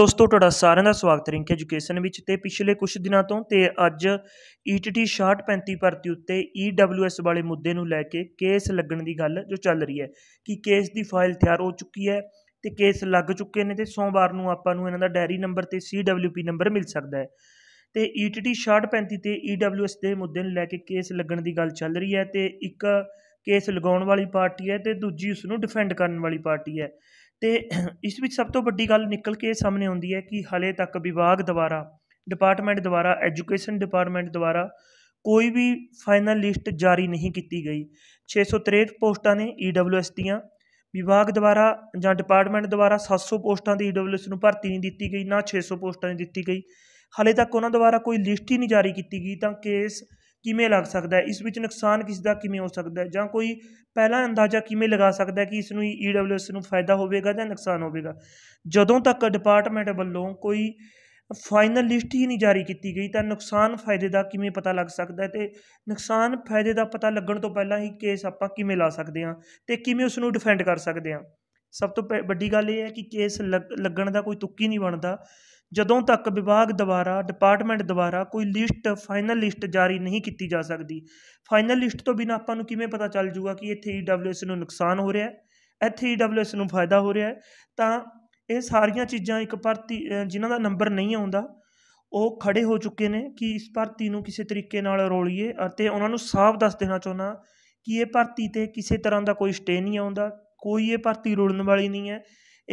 ਦੋਸਤੋ ਤੁਹਾਡਾ ਸਾਰਿਆਂ ਦਾ ਸਵਾਗਤ ਹੈ ਰਿੰਕ ਐਜੂਕੇਸ਼ਨ ਵਿੱਚ ਤੇ ਪਿਛਲੇ ਕੁਝ ਦਿਨਾਂ ਤੋਂ ਤੇ ਅੱਜ ਈਟੀਟੀ e 65 ਭਰਤੀ ਉੱਤੇ ਈਡਬਲਯੂਐਸ e ਵਾਲੇ ਮੁੱਦੇ ਨੂੰ ਲੈ ਕੇ ਕੇਸ ਲੱਗਣ ਦੀ ਗੱਲ ਜੋ ਚੱਲ ਰਹੀ ਹੈ ਕਿ ਕੇਸ ਦੀ ਫਾਈਲ ਤਿਆਰ ਹੋ ਚੁੱਕੀ ਹੈ ਤੇ ਕੇਸ ਲੱਗ ਚੁੱਕੇ ਨੇ ਤੇ ਸੋਮਵਾਰ ਨੂੰ ਆਪਾਂ ਨੂੰ ਇਹਨਾਂ ਦਾ ਡੈਰੀ ਨੰਬਰ ਤੇ ਸੀਡਬਲਯੂਪੀ ਨੰਬਰ ਮਿਲ ਸਕਦਾ ਹੈ ਤੇ ਈਟੀਟੀ e 65 ਤੇ ਈਡਬਲਯੂਐਸ ਦੇ ਮੁੱਦੇ ਨੂੰ ਲੈ ਕੇ ਕੇਸ ਲੱਗਣ ਦੀ ਗੱਲ ਚੱਲ ਰਹੀ ਹੈ ਤੇ ਇੱਕ ਕੇਸ ਲਗਾਉਣ ਵਾਲੀ ਪਾਰਟੀ ਹੈ ਤੇ ਦੂਜੀ ਉਸ ਨੂੰ ਡਿਫੈਂਡ ਕਰਨ ਵਾਲੀ ਪਾਰਟੀ ਹੈ ਤੇ ਇਸ ਵਿੱਚ ਸਭ ਤੋਂ ਵੱਡੀ ਗੱਲ ਨਿਕਲ ਕੇ ਸਾਹਮਣੇ ਆਉਂਦੀ ਹੈ ਕਿ ਹਲੇ ਤੱਕ ਵਿਭਾਗ ਦੁਆਰਾ ਡਿਪਾਰਟਮੈਂਟ ਦੁਆਰਾ ਐਜੂਕੇਸ਼ਨ ਡਿਪਾਰਟਮੈਂਟ ਦੁਆਰਾ ਕੋਈ ਵੀ ਫਾਈਨਲ ਲਿਸਟ ਜਾਰੀ ਨਹੀਂ ਕੀਤੀ ਗਈ 663 ਪੋਸਟਾਂ ਨੇ ਈ e ਦੀਆਂ ਵਿਭਾਗ ਦੁਆਰਾ ਜਾਂ ਡਿਪਾਰਟਮੈਂਟ ਦੁਆਰਾ 700 ਪੋਸਟਾਂ ਦੀ ਈ e ਨੂੰ ਭਰਤੀ ਨਹੀਂ ਦਿੱਤੀ ਗਈ ਨਾ 600 ਪੋਸਟਾਂ ਦੀ ਦਿੱਤੀ ਗਈ ਹਲੇ ਤੱਕ ਉਹਨਾਂ ਦੁਆਰਾ ਕੋਈ ਲਿਸਟ ਹੀ ਨਹੀਂ ਜਾਰੀ ਕੀਤੀ ਗਈ ਤਾਂ ਕੇਸ ਕਿਵੇਂ ਲੱਗ ਸਕਦਾ ਹੈ ਇਸ ਵਿੱਚ ਨੁਕਸਾਨ ਕਿਸ ਦਾ ਕਿਵੇਂ ਹੋ ਸਕਦਾ ਹੈ ਜਾਂ ਕੋਈ ਪਹਿਲਾ ਅੰਦਾਜ਼ਾ ਕਿਵੇਂ ਲਗਾ ਸਕਦਾ ਹੈ ਕਿ ਇਸ ਨੂੰ ਈਡਬਲਯੂਐਸ e ਨੂੰ ਫਾਇਦਾ ਹੋਵੇਗਾ ਜਾਂ ਨੁਕਸਾਨ ਹੋਵੇਗਾ ਜਦੋਂ ਤੱਕ ਡਿਪਾਰਟਮੈਂਟ ਵੱਲੋਂ ਕੋਈ ਫਾਈਨਲ ਲਿਸਟ ਹੀ ਨਹੀਂ ਜਾਰੀ ਕੀਤੀ ਗਈ ਤਾਂ ਨੁਕਸਾਨ ਫਾਇਦੇ ਦਾ ਕਿਵੇਂ ਪਤਾ ਲੱਗ ਸਕਦਾ ਹੈ ਤੇ ਨੁਕਸਾਨ ਫਾਇਦੇ ਦਾ ਪਤਾ ਲੱਗਣ ਤੋਂ ਪਹਿਲਾਂ ਹੀ ਕੇਸ ਆਪਾਂ ਕਿਵੇਂ ਲਾ ਸਕਦੇ ਹਾਂ ਤੇ ਕਿਵੇਂ ਉਸ ਨੂੰ ਡਿਫੈਂਡ ਕਰ ਸਕਦੇ ਹਾਂ ਸਭ ਤੋਂ ਵੱਡੀ ਗੱਲ ਇਹ ਹੈ ਕਿ ਕੇਸ ਲੱਗਣ ਦਾ ਕੋਈ ਤੁੱਕੀ ਨਹੀਂ ਬਣਦਾ ਜਦੋਂ ਤੱਕ ਵਿਭਾਗ ਦੁਆਰਾ ਡਿਪਾਰਟਮੈਂਟ ਦੁਆਰਾ ਕੋਈ ਲਿਸਟ ਫਾਈਨਲ ਲਿਸਟ ਜਾਰੀ ਨਹੀਂ ਕੀਤੀ ਜਾ ਸਕਦੀ ਫਾਈਨਲ ਲਿਸਟ ਤੋਂ ਬਿਨਾਂ ਆਪਾਂ ਨੂੰ ਕਿਵੇਂ ਪਤਾ ਚੱਲ ਜੂਗਾ ਕਿ ਇੱਥੇ ਈਡਬਲਯੂਐਸ e ਨੂੰ ਨੁਕਸਾਨ ਹੋ ਰਿਹਾ ਹੈ ਇੱਥੇ ਈਡਬਲਯੂਐਸ e ਨੂੰ ਫਾਇਦਾ ਹੋ ਰਿਹਾ ਹੈ ਤਾਂ ਇਹ ਸਾਰੀਆਂ ਚੀਜ਼ਾਂ ਇੱਕ ਭਰਤੀ ਜਿਨ੍ਹਾਂ ਦਾ ਨੰਬਰ ਨਹੀਂ ਆਉਂਦਾ ਉਹ ਖੜੇ ਹੋ ਚੁੱਕੇ ਨੇ ਕਿ ਇਸ ਭਰਤੀ ਨੂੰ ਕਿਸੇ ਤਰੀਕੇ ਨਾਲ ਰੋਲੀਏ ਅਤੇ ਉਹਨਾਂ ਨੂੰ ਸਾਫ਼ ਦੱਸ ਦੇਣਾ ਚਾਹੁੰਦਾ ਕਿ ਇਹ ਭਰਤੀ ਤੇ ਕਿਸੇ ਤਰ੍ਹਾਂ ਦਾ ਕੋਈ ਸਟੇ ਨਹੀਂ ਆਉਂਦਾ ਕੋਈ ਇਹ ਭਰਤੀ ਰੋਲਣ ਵਾਲੀ ਨਹੀਂ ਹੈ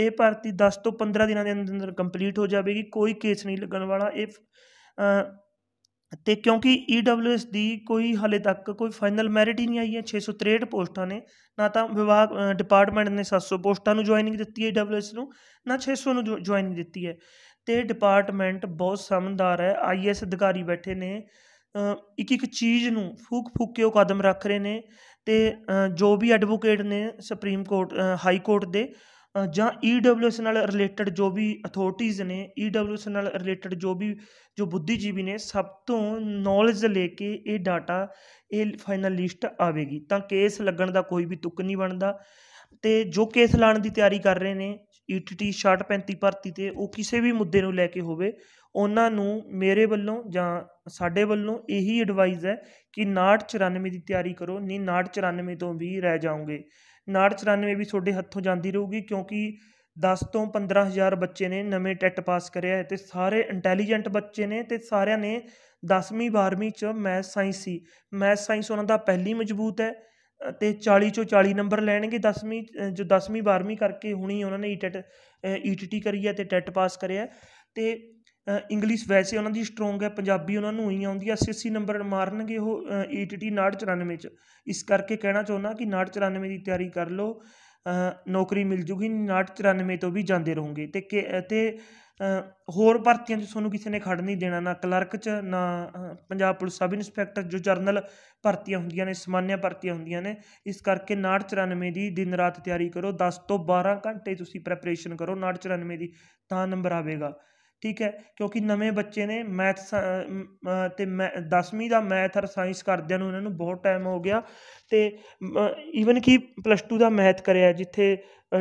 ਇਹ ਭਰਤੀ 10 ਤੋਂ 15 ਦਿਨਾਂ ਦੇ ਅੰਦਰ ਅੰਦਰ ਕੰਪਲੀਟ ਹੋ ਜਾਵੇਗੀ ਕੋਈ ਕੇਸ ਨਹੀਂ ਲੱਗਣ ਵਾਲਾ ਇਹ ਤੇ ਕਿਉਂਕਿ EWS ਦੀ ਕੋਈ ਹਲੇ ਤੱਕ ਕੋਈ ਫਾਈਨਲ ਮੈਰਿਟ ਹੀ ਨਹੀਂ ਆਈ ਹੈ 663 ਪੋਸਟਾਂ ਨੇ ਨਾ ਤਾਂ ਵਿਭਾਗ ਡਿਪਾਰਟਮੈਂਟ ਨੇ 700 ਪੋਸਟਾਂ ਨੂੰ ਜੁਆਇਨਿੰਗ ਦਿੱਤੀ ਹੈ EWS ਨੂੰ ਨਾ 600 ਨੂੰ ਜੁਆਇਨਿੰਗ ਦਿੱਤੀ ਹੈ ਤੇ ਡਿਪਾਰਟਮੈਂਟ ਬਹੁਤ ਸਮਝਦਾਰ ਹੈ ਆਈਐਸ ਅਧਿਕਾਰੀ ਬੈਠੇ ਨੇ ਇੱਕ ਇੱਕ ਚੀਜ਼ ਨੂੰ ਫੂਕ ਫੂਕ ਕੇ ਉਹ ਕਦਮ ਰੱਖ ਰਹੇ ਨੇ ਤੇ ਜੋ ਵੀ ਐਡਵੋਕੇਟ ਨੇ ਸੁਪਰੀਮ ਕੋਰਟ ਹਾਈ ਕੋਰਟ ਦੇ ਜਾਂ ਈਡਬਲਯੂਐਸ e ਨਾਲ ਰਿਲੇਟਡ ਜੋ ਵੀ ਅਥਾਰਟੀਜ਼ ਨੇ ਈਡਬਲਯੂਐਸ e ਨਾਲ ਰਿਲੇਟਡ ਜੋ ਵੀ ਜੋ ਬੁੱਧੀਜੀਵੀ ਨੇ ਸਭ ਤੋਂ ਨੌਲੇਜ ਲੈ ਕੇ ਇਹ ਡਾਟਾ ਇਹ ਫਾਈਨਲ ਲਿਸਟ ਆਵੇਗੀ ਤਾਂ ਕੇਸ ਲੱਗਣ ਦਾ ਕੋਈ ਵੀ ਤੁੱਕ ਨਹੀਂ ਬਣਦਾ ਅਤੇ ਜੋ ਕੇਸ ਲਾਉਣ ਦੀ ਤਿਆਰੀ ਕਰ ਰਹੇ ਨੇ ਈ ਟੀ ਟੀ ਛਿਆਹਠ ਪੈਂਤੀ ਭਰਤੀ 'ਤੇ ਉਹ ਕਿਸੇ ਵੀ ਮੁੱਦੇ ਨੂੰ ਲੈ ਕੇ ਹੋਵੇ ਉਹਨਾਂ ਨੂੰ ਮੇਰੇ ਵੱਲੋਂ ਜਾਂ ਸਾਡੇ ਵੱਲੋਂ ਇਹੀ ਐਡਵਾਈਸ ਹੈ ਕਿ ਨਾਹਠ ਚੁਰਾਨਵੇਂ ਦੀ ਤਿਆਰੀ ਕਰੋ ਨਹੀਂ ਨਾਹਠ ਚੁਰਾਨਵੇਂ ਤੋਂ ਵੀ ਰਹਿ ਜਾਓਗੇ ਨਾਹਠ ਚੁਰਾਨਵੇਂ ਵੀ ਤੁਹਾਡੇ ਹੱਥੋਂ ਜਾਂਦੀ ਰਹੂਗੀ ਕਿਉਂਕਿ 10 ਤੋਂ 15000 ਬੱਚੇ ਨੇ ਨਵੇਂ ਟੈਟ ਪਾਸ ਕਰਿਆ ਤੇ ਸਾਰੇ ਇੰਟੈਲੀਜੈਂਟ ਬੱਚੇ ਨੇ ਤੇ ਸਾਰਿਆਂ ਨੇ 10ਵੀਂ 12ਵੀਂ ਚ ਮੈਥ ਸਾਇੰਸ ਸੀ ਮੈਥ ਸਾਇੰਸ ਉਹਨਾਂ ਦਾ ਪਹਿਲੀ ਮਜ਼ਬੂਤ ਹੈ ਅਤੇ ਚਾਲੀ 'ਚੋਂ ਚਾਲੀ ਨੰਬਰ ਲੈਣਗੇ ਦਸਵੀਂ ਜੋ ਦਸਵੀਂ ਬਾਰ੍ਹਵੀਂ ਕਰਕੇ ਹੁਣੀ ਉਹਨਾਂ ਨੇ ਈਟੈਟ ਈ ਟੀ ਟੀ ਕਰੀ ਹੈ ਅਤੇ ਟੈਟ ਪਾਸ ਕਰਿਆ ਅਤੇ ਇੰਗਲਿਸ਼ ਵੈਸੇ ਉਹਨਾਂ ਦੀ ਸਟਰੋਂਗ ਹੈ ਪੰਜਾਬੀ ਉਹਨਾਂ ਨੂੰ ਹੀ ਆਉਂਦੀ ਹੈ ਅੱਸੀ ਅੱਸੀ ਨੰਬਰ ਮਾਰਨਗੇ ਉਹ ਈ ਟੀ ਟੀ ਚੁਰਾਨਵੇਂ 'ਚ ਇਸ ਕਰਕੇ ਕਹਿਣਾ ਚਾਹੁੰਦਾ ਕਿ ਉਨਾਹਠ ਚੁਰਾਨਵੇਂ ਦੀ ਤਿਆਰੀ ਕਰ ਲਓ ਨੌਕਰੀ ਮਿਲ ਜੂਗੀ ਉਨਾਹਠ ਚੁਰਾਨਵੇਂ ਤੋਂ ਵੀ ਜਾਂਦੇ ਰਹੋਗੇ ਅਤੇ ਕੇ ਅਤੇ ਹੋਰ ਭਰਤੀਆਂ 'ਚ ਤੁਹਾਨੂੰ ਕਿਸੇ ਨੇ ਖੜ੍ਹ ਨਹੀਂ ਦੇਣਾ ਨਾ ਕਲਰਕ 'ਚ ਨਾ ਪੰਜਾਬ ਪੁਲਿਸ ਸਬ ਇੰਸਪੈਕਟਰ ਜੋ ਜਰਨਲ ਭਰਤੀਆਂ ਹੁੰਦੀਆਂ ਨੇ ਸਮਾਨਿਆ ਭਰਤੀਆਂ ਹੁੰਦੀਆਂ ਨੇ ਇਸ ਕਰਕੇ 99 ਦੀ ਦਿਨ ਰਾਤ ਤਿਆਰੀ ਕਰੋ 10 ਤੋਂ 12 ਘੰਟੇ ਤੁਸੀਂ ਪ੍ਰੈਪਰੇਸ਼ਨ ਕਰੋ 99 ਦੀ ਤਾਂ ਨੰਬਰ ਆਵੇਗਾ ਠੀਕ ਹੈ ਕਿਉਂਕਿ ਨਵੇਂ ਬੱਚੇ ਨੇ ਮੈਥ ਅਤੇ 10ਵੀਂ ਦਸਵੀਂ ਦਾ ਮੈਥ ਔਰ ਸਾਇੰਸ ਕਰਦਿਆਂ ਨੂੰ ਇਹਨਾਂ ਨੂੰ ਬਹੁਤ ਟਾਈਮ ਹੋ ਗਿਆ ਅਤੇ ਈਵਨ ਕਿ ਪਲੱਸ ਟੂ ਦਾ ਮੈਥ ਕਰਿਆ ਜਿੱਥੇ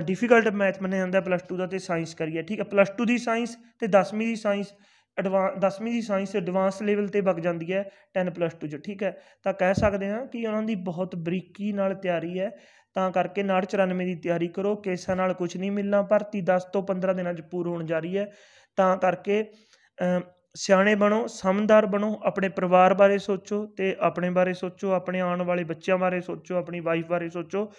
ਡਿਫੀਕਲਟ ਮੈਥ ਮੰਨਿਆ ਜਾਂਦਾ ਪਲੱਸ ਟੂ ਦਾ ਅਤੇ ਸਾਇੰਸ ਕਰੀਆ ਠੀਕ ਹੈ ਪਲੱਸ ਟੂ ਦੀ ਸਾਇੰਸ ਅਤੇ ਦਸਵੀਂ ਦੀ ਸਾਇੰਸ ਐਡਵਾਂਸ 10ਵੀਂ ਦੀ ਸਾਇੰਸ ਐਡਵਾਂਸ ਲੈਵਲ ਤੇ ਵਗ ਜਾਂਦੀ ਹੈ 10 ਪਲੱਸ 2 'ਚ ਠੀਕ ਹੈ ਤਾਂ ਕਹਿ ਸਕਦੇ ਹਾਂ ਕਿ ਉਹਨਾਂ ਦੀ ਬਹੁਤ ਬਰੀਕੀ ਨਾਲ ਤਿਆਰੀ ਹੈ ਤਾਂ ਕਰਕੇ 94 ਦੀ ਤਿਆਰੀ ਕਰੋ ਕੇਸਾਂ ਨਾਲ ਕੁਝ ਨਹੀਂ ਮਿਲਣਾ ਭਰਤੀ 10 ਤੋਂ 15 ਦਿਨਾਂ 'ਚ ਪੂਰ ਹੋਣ ਜਾ ਰਹੀ ਹੈ ਤਾਂ ਕਰਕੇ ਸਿਆਣੇ ਬਣੋ ਸਮਝਦਾਰ ਬਣੋ ਆਪਣੇ ਪਰਿਵਾਰ ਬਾਰੇ ਸੋਚੋ ਤੇ ਆਪਣੇ ਬਾਰੇ ਸੋਚੋ ਆਪਣੇ ਆਉਣ ਵਾਲੇ ਬੱਚਿਆਂ ਬਾਰੇ ਸੋਚੋ ਆਪਣੀ ਵਾਈਫ ਬਾਰੇ ਸੋਚੋ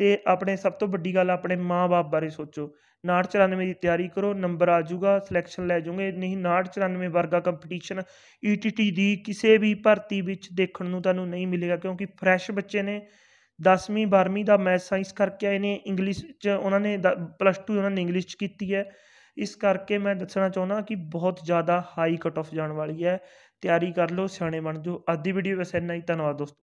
ਤੇ ਆਪਣੇ ਸਭ ਤੋਂ ਵੱਡੀ ਗੱਲ ਆਪਣੇ ਮਾਂ-ਬਾਪ ਬਾਰੇ ਸੋਚੋ 994 ਦੀ ਤਿਆਰੀ ਕਰੋ ਨੰਬਰ ਆ ਜਾਊਗਾ ਸਿਲੈਕਸ਼ਨ ਲੈ ਜਾਓਗੇ ਨਹੀਂ 994 ਵਰਗਾ ਕੰਪੀਟੀਸ਼ਨ ਈਟੀਟੀ e ਦੀ ਕਿਸੇ ਵੀ ਭਰਤੀ ਵਿੱਚ ਦੇਖਣ ਨੂੰ ਤੁਹਾਨੂੰ ਨਹੀਂ ਮਿਲੇਗਾ ਕਿਉਂਕਿ ਫਰੈਸ਼ ਬੱਚੇ ਨੇ 10ਵੀਂ 12ਵੀਂ ਦਾ ਮੈਥ ਸਾਇੰਸ ਕਰਕੇ ਆਏ ਨੇ ਇੰਗਲਿਸ਼ 'ਚ ਉਹਨਾਂ ਨੇ ਪਲੱਸ 2 ਉਹਨਾਂ ਨੇ ਇੰਗਲਿਸ਼ 'ਚ ਕੀਤੀ ਹੈ ਇਸ ਕਰਕੇ ਮੈਂ ਦੱਸਣਾ ਚਾਹੁੰਦਾ ਕਿ ਬਹੁਤ ਜ਼ਿਆਦਾ ਹਾਈ ਕਟ ਆਫ ਜਾਣ ਵਾਲੀ ਹੈ ਤਿਆਰੀ ਕਰ ਲਓ ਸਿਆਣੇ ਬਣ ਜਾਓ ਅੱਜ ਦੀ ਵੀਡੀਓ ਬਸ ਇੰਨਾ ਹੀ ਧੰਨਵਾਦ ਦੋਸਤੋ